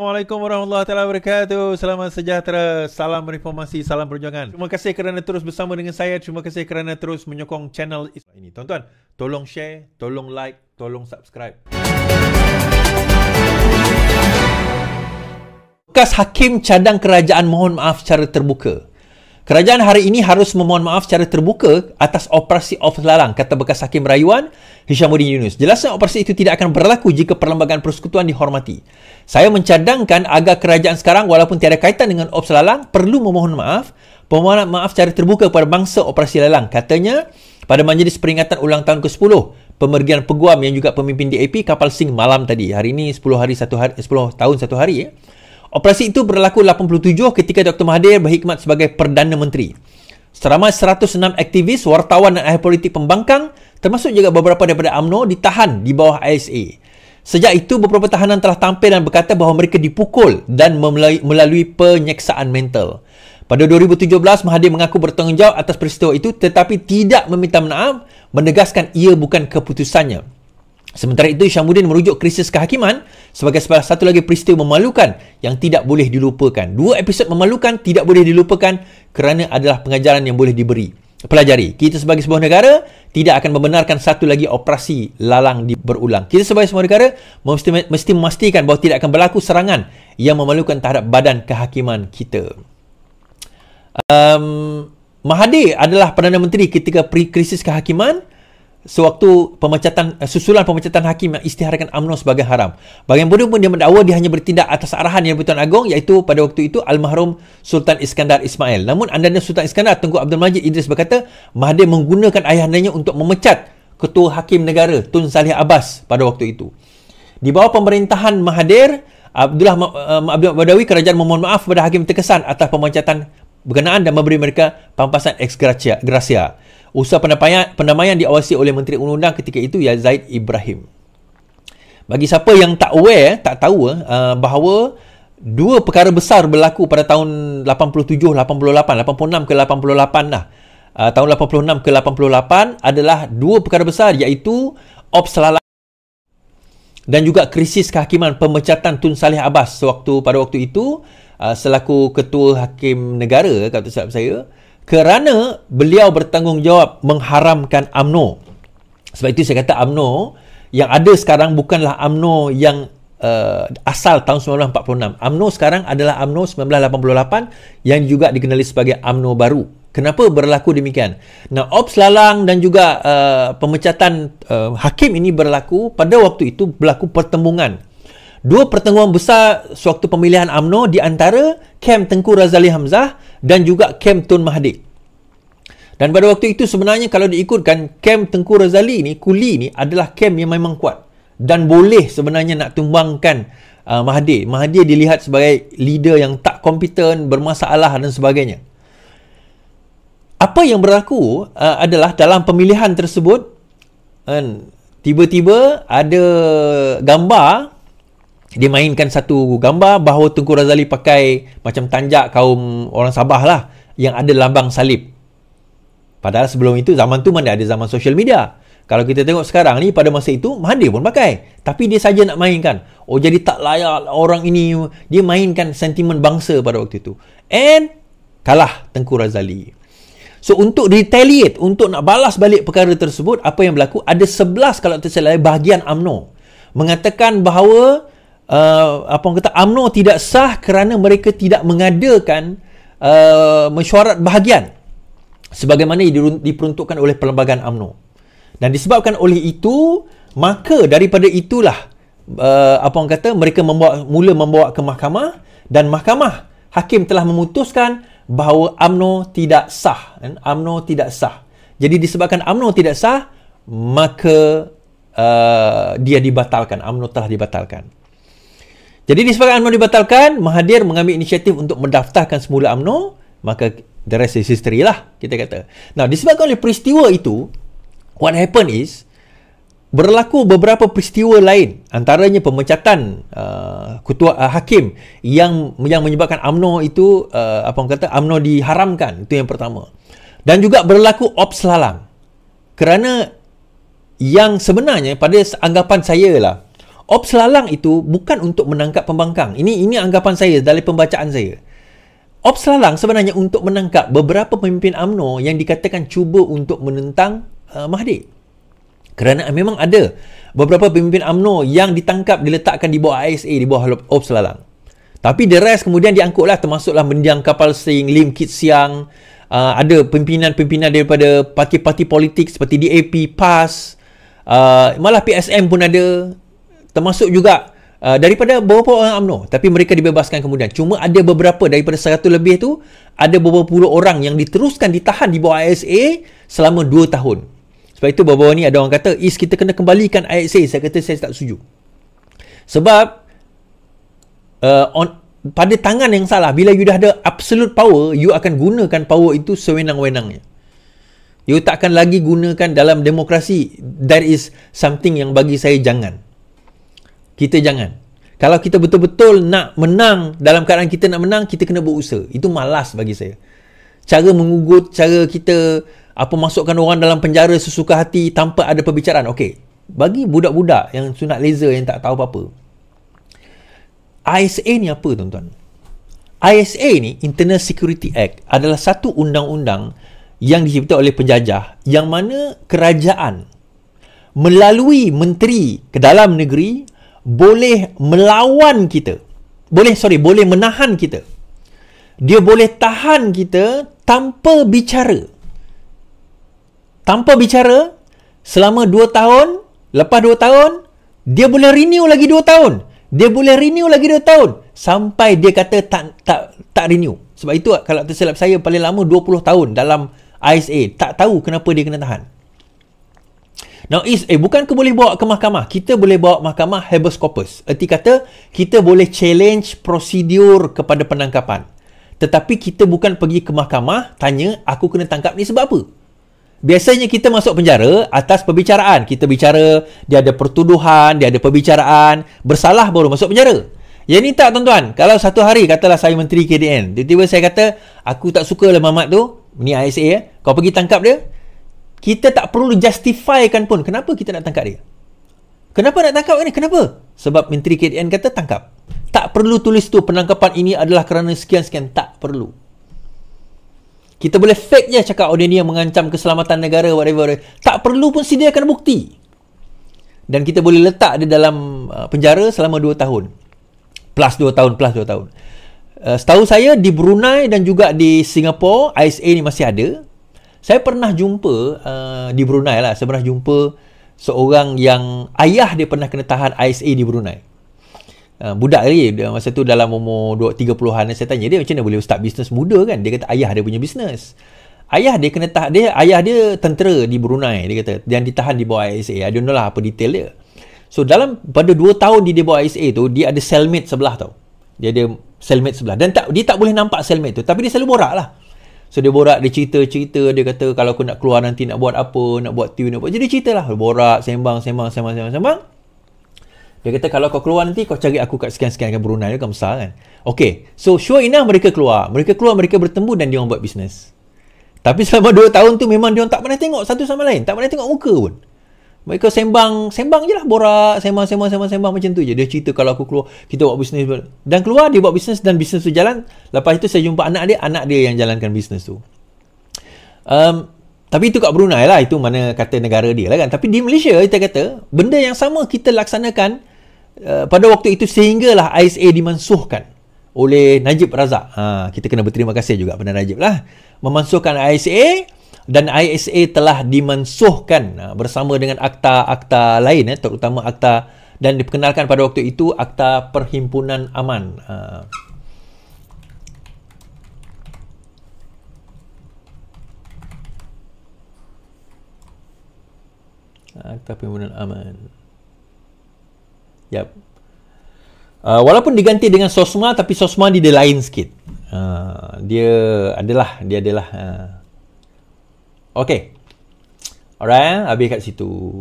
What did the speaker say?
Assalamualaikum warahmatullahi taala wabarakatuh. Selamat sejahtera, salam reformasi, salam perjuangan. Terima kasih kerana terus bersama dengan saya. Terima kasih kerana terus menyokong channel ini. Tuan-tuan, tolong share, tolong like, tolong subscribe. Bekas hakim cadang kerajaan mohon maaf secara terbuka. Kerajaan hari ini harus memohon maaf secara terbuka atas operasi off lalang, kata bekas hakim rayuan Hishamuddin Yunus. Jelasnya operasi itu tidak akan berlaku jika perlembagaan persekutuan dihormati. Saya mencadangkan agar kerajaan sekarang walaupun tiada kaitan dengan off lalang perlu memohon maaf. Permohonan maaf secara terbuka kepada bangsa operasi lalang, katanya pada majlis peringatan ulang tahun ke-10 pemergian peguam yang juga pemimpin DAP kapal Sing malam tadi. Hari ini 10 hari satu hari 10 tahun satu hari ya. Eh. Operasi itu berlaku 87 ketika Dr. Mahathir berkhidmat sebagai Perdana Menteri. Seramai 106 aktivis, wartawan dan ahli politik pembangkang termasuk juga beberapa daripada AMNO ditahan di bawah ISA. Sejak itu, beberapa tahanan telah tampil dan berkata bahawa mereka dipukul dan melalui, melalui penyeksaan mental. Pada 2017, Mahathir mengaku bertanggungjawab atas peristiwa itu tetapi tidak meminta maaf menegaskan ia bukan keputusannya. Sementara itu, Syamuddin merujuk krisis kehakiman sebagai salah satu lagi peristiwa memalukan yang tidak boleh dilupakan. Dua episod memalukan tidak boleh dilupakan kerana adalah pengajaran yang boleh diberi. Pelajari, kita sebagai sebuah negara tidak akan membenarkan satu lagi operasi lalang di berulang. Kita sebagai sebuah negara mesti, mesti memastikan bahawa tidak akan berlaku serangan yang memalukan terhadap badan kehakiman kita. Um, Mahathir adalah Perdana Menteri ketika pre-krisis kehakiman sewaktu pemecatan eh, susulan pemecatan hakim yang istiharkan amnon sebagai haram. Bagaimanapun pun dia mendakwa dia hanya bertindak atas arahan yang Pertuan Agong iaitu pada waktu itu almarhum Sultan Iskandar Ismail. Namun andanya Sultan Iskandar Tengku Abdul Majid Idris berkata Mahathir menggunakan ayahandanya untuk memecat Ketua Hakim Negara Tun Salih Abbas pada waktu itu. Di bawah pemerintahan Mahathir Abdullah uh, Abdul Badawi kerajaan memohon maaf kepada hakim terkesan atas pemecatan berkenaan dan memberi mereka pampasan ex gratia. Usaha pendamaian, pendamaian diawasi oleh Menteri Undang-Undang ketika itu ialah ya Zaid Ibrahim. Bagi siapa yang tak aware, eh, tak tahu eh, uh, bahawa dua perkara besar berlaku pada tahun 87, 88, 86 ke 88 lah. Uh, tahun 86 ke 88 adalah dua perkara besar iaitu Op Selalai dan juga krisis kehakiman pemecatan Tun Salih Abbas sewaktu pada waktu itu uh, selaku ketua hakim negara kata saya kerana beliau bertanggungjawab mengharamkan amno. Sebab itu saya kata amno yang ada sekarang bukanlah amno yang uh, asal tahun 1946. Amno sekarang adalah UMNO 1988 yang juga dikenali sebagai amno baru. Kenapa berlaku demikian? Nah, Ops Lalang dan juga uh, pemecatan uh, hakim ini berlaku pada waktu itu berlaku pertembungan dua pertengahan besar sewaktu pemilihan AMNO di antara kem Tengku Razali Hamzah dan juga kem Tun Mahathir. Dan pada waktu itu sebenarnya kalau diikutkan kem Tengku Razali ni, Kuli ni adalah kem yang memang kuat dan boleh sebenarnya nak tumbangkan uh, Mahathir Mahdi dilihat sebagai leader yang tak kompeten, bermasalah dan sebagainya. Apa yang berlaku uh, adalah dalam pemilihan tersebut kan, tiba-tiba ada gambar dia mainkan satu gambar bahawa Tengku Razali pakai macam tanjak kaum orang Sabah lah yang ada lambang salib. Padahal sebelum itu zaman tu mana ada zaman social media. Kalau kita tengok sekarang ni pada masa itu mana pun pakai. Tapi dia saja nak mainkan. Oh jadi tak layak orang ini. Dia mainkan sentimen bangsa pada waktu itu. And kalah Tengku Razali. So untuk retaliate, untuk nak balas balik perkara tersebut, apa yang berlaku? Ada sebelas kalau tersalah bahagian UMNO mengatakan bahawa uh, apa orang kata UMNO tidak sah kerana mereka tidak mengadakan uh, mesyuarat bahagian sebagaimana diperuntukkan oleh perlembagaan UMNO. Dan disebabkan oleh itu, maka daripada itulah uh, apa orang kata mereka membawa mula membawa ke mahkamah dan mahkamah hakim telah memutuskan bahawa UMNO tidak sah, kan? UMNO tidak sah. Jadi disebabkan UMNO tidak sah, maka uh, dia dibatalkan, UMNO telah dibatalkan. Jadi disebabkan UMNO dibatalkan, Mahathir mengambil inisiatif untuk mendaftarkan semula UMNO, maka the rest is history lah, kita kata. Nah disebabkan oleh peristiwa itu, what happen is, berlaku beberapa peristiwa lain, antaranya pemecatan uh, ketua uh, hakim yang yang menyebabkan UMNO itu, uh, apa kata, UMNO diharamkan, itu yang pertama. Dan juga berlaku ops lalang. Kerana yang sebenarnya pada anggapan saya lah, Ops lalang itu bukan untuk menangkap pembangkang. Ini ini anggapan saya dari pembacaan saya. Ops lalang sebenarnya untuk menangkap beberapa pemimpin AMNO yang dikatakan cuba untuk menentang uh, Mahdi. Kerana memang ada beberapa pemimpin AMNO yang ditangkap diletakkan di bawah ISA, di bawah Ops lalang. Tapi the rest kemudian diangkutlah termasuklah mendiang kapal sing Lim Kit Siang, uh, ada pimpinan-pimpinan daripada parti-parti politik seperti DAP, PAS, uh, malah PSM pun ada termasuk juga uh, daripada beberapa orang UMNO tapi mereka dibebaskan kemudian cuma ada beberapa daripada 100 lebih tu ada beberapa puluh orang yang diteruskan ditahan di bawah ISA selama 2 tahun sebab itu beberapa ni ada orang kata is kita kena kembalikan ISA saya kata saya tak setuju sebab uh, on pada tangan yang salah bila you dah ada absolute power you akan gunakan power itu sewenang-wenangnya you takkan lagi gunakan dalam demokrasi there is something yang bagi saya jangan kita jangan. Kalau kita betul-betul nak menang, dalam keadaan kita nak menang, kita kena berusaha. Itu malas bagi saya. Cara mengugut, cara kita apa masukkan orang dalam penjara sesuka hati tanpa ada perbicaraan. Okey, bagi budak-budak yang sunat laser yang tak tahu apa-apa. ISA ni apa tuan-tuan? ISA ni, Internal Security Act, adalah satu undang-undang yang dicipta oleh penjajah yang mana kerajaan melalui menteri ke dalam negeri boleh melawan kita. Boleh sorry, boleh menahan kita. Dia boleh tahan kita tanpa bicara. Tanpa bicara selama 2 tahun, lepas 2 tahun dia boleh renew lagi 2 tahun. Dia boleh renew lagi 2 tahun sampai dia kata tak tak tak renew. Sebab itu kalau tersilap saya paling lama 20 tahun dalam ISA, tak tahu kenapa dia kena tahan. Now is eh bukan ke boleh bawa ke mahkamah. Kita boleh bawa mahkamah habeas corpus. Erti kata kita boleh challenge prosedur kepada penangkapan. Tetapi kita bukan pergi ke mahkamah tanya aku kena tangkap ni sebab apa? Biasanya kita masuk penjara atas perbicaraan. Kita bicara, dia ada pertuduhan, dia ada perbicaraan, bersalah baru masuk penjara. Ya ni tak tuan-tuan. Kalau satu hari katalah saya menteri KDN, tiba-tiba saya kata, aku tak suka lah mamat tu, ni ISA ya, eh. kau pergi tangkap dia, kita tak perlu justifykan pun kenapa kita nak tangkap dia kenapa nak tangkap ni kenapa sebab menteri KDN kata tangkap tak perlu tulis tu penangkapan ini adalah kerana sekian-sekian tak perlu kita boleh fake je cakap oh, dia yang mengancam keselamatan negara whatever, whatever. tak perlu pun sediakan bukti dan kita boleh letak dia dalam uh, penjara selama 2 tahun plus 2 tahun plus 2 tahun uh, setahu saya di Brunei dan juga di Singapura ISA ni masih ada saya pernah jumpa uh, di Brunei lah saya pernah jumpa seorang yang ayah dia pernah kena tahan ISA di Brunei uh, budak lagi masa tu dalam umur 30-an saya tanya dia macam mana boleh start bisnes muda kan dia kata ayah dia punya bisnes ayah dia kena tahan dia, ayah dia tentera di Brunei dia kata dan ditahan di bawah ISA I don't know lah apa detail dia so dalam pada 2 tahun di bawah ISA tu dia ada cellmate sebelah tau dia ada cellmate sebelah dan tak, dia tak boleh nampak cellmate tu tapi dia selalu borak lah So dia borak, dia cerita-cerita, dia kata kalau aku nak keluar nanti nak buat apa, nak buat tune, nak buat. Jadi lah, borak, sembang, sembang, sembang, sembang, sembang. Dia kata kalau kau keluar nanti kau cari aku kat sekian-sekian kat Brunei kan besar kan. Okay, so sure enough mereka keluar. Mereka keluar, mereka bertemu dan dia orang buat bisnes. Tapi selama 2 tahun tu memang dia orang tak pernah tengok satu sama lain. Tak pernah tengok muka pun. Mereka sembang, sembang je lah borak, sembang, sembang, sembang, sembang macam tu je. Dia cerita kalau aku keluar, kita buat bisnes. Dan keluar, dia buat bisnes dan bisnes tu jalan. Lepas itu saya jumpa anak dia, anak dia yang jalankan bisnes tu. Um, tapi itu kat Brunei lah, itu mana kata negara dia lah kan. Tapi di Malaysia, kita kata, benda yang sama kita laksanakan uh, pada waktu itu sehinggalah ISA dimansuhkan oleh Najib Razak. Ha, kita kena berterima kasih juga pada Najib lah. Memansuhkan ISA, dan ISA telah dimensuhkan ah, bersama dengan akta-akta lain eh, terutama akta dan diperkenalkan pada waktu itu akta perhimpunan aman ah. akta perhimpunan aman yep ah, walaupun diganti dengan sosma tapi sosma dia lain sikit uh, dia adalah dia adalah uh, Okay. Alright, habis kat situ.